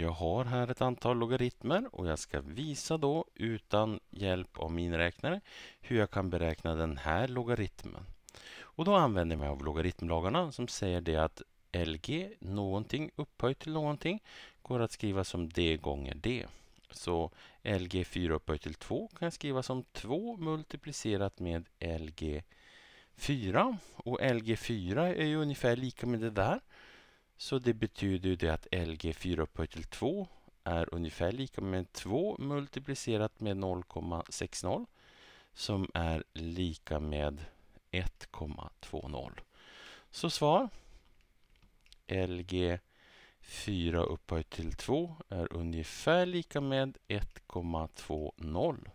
Jag har här ett antal logaritmer och jag ska visa då utan hjälp av min räknare hur jag kan beräkna den här logaritmen. Och då använder jag mig av logaritmlagarna som säger det att LG, någonting upphöjt till någonting, går att skriva som D gånger D. Så LG 4 upphöjt till 2 kan jag skriva som 2 multiplicerat med LG 4. Och LG 4 är ju ungefär lika med det där. Så det betyder ju det att Lg 4 upphöjt till 2 är ungefär lika med 2 multiplicerat med 0,60 som är lika med 1,20. Så svar Lg 4 upphöjt till 2 är ungefär lika med 1,20.